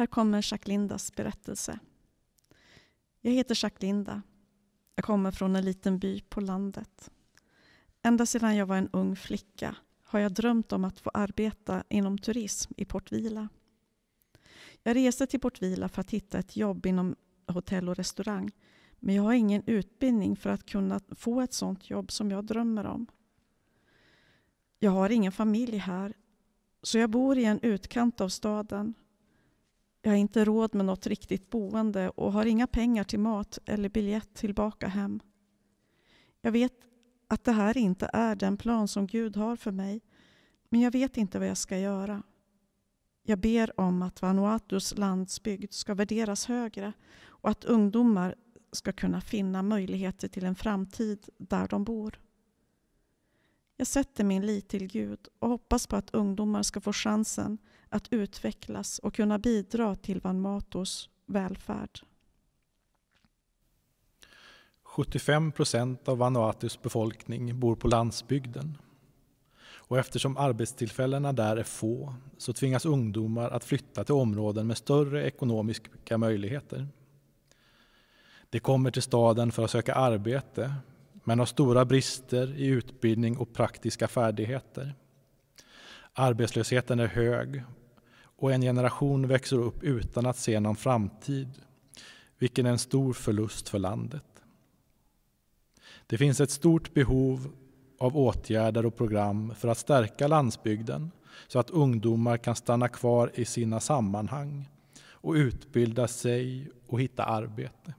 Här kommer Jacklindas berättelse. Jag heter Jacklinda. Jag kommer från en liten by på landet. Ända sedan jag var en ung flicka har jag drömt om att få arbeta inom turism i Portvila. Jag reste till Portvila för att hitta ett jobb inom hotell och restaurang men jag har ingen utbildning för att kunna få ett sånt jobb som jag drömmer om. Jag har ingen familj här så jag bor i en utkant av staden jag har inte råd med något riktigt boende och har inga pengar till mat eller biljett tillbaka hem. Jag vet att det här inte är den plan som Gud har för mig, men jag vet inte vad jag ska göra. Jag ber om att Vanuatus landsbygd ska värderas högre och att ungdomar ska kunna finna möjligheter till en framtid där de bor. Jag sätter min lit till Gud och hoppas på att ungdomar ska få chansen att utvecklas och kunna bidra till Vanmatos välfärd. 75 procent av Vanuatus befolkning bor på landsbygden. Och eftersom arbetstillfällena där är få så tvingas ungdomar att flytta till områden med större ekonomiska möjligheter. De kommer till staden för att söka arbete men har stora brister i utbildning och praktiska färdigheter. Arbetslösheten är hög och en generation växer upp utan att se någon framtid, vilket är en stor förlust för landet. Det finns ett stort behov av åtgärder och program för att stärka landsbygden så att ungdomar kan stanna kvar i sina sammanhang och utbilda sig och hitta arbete.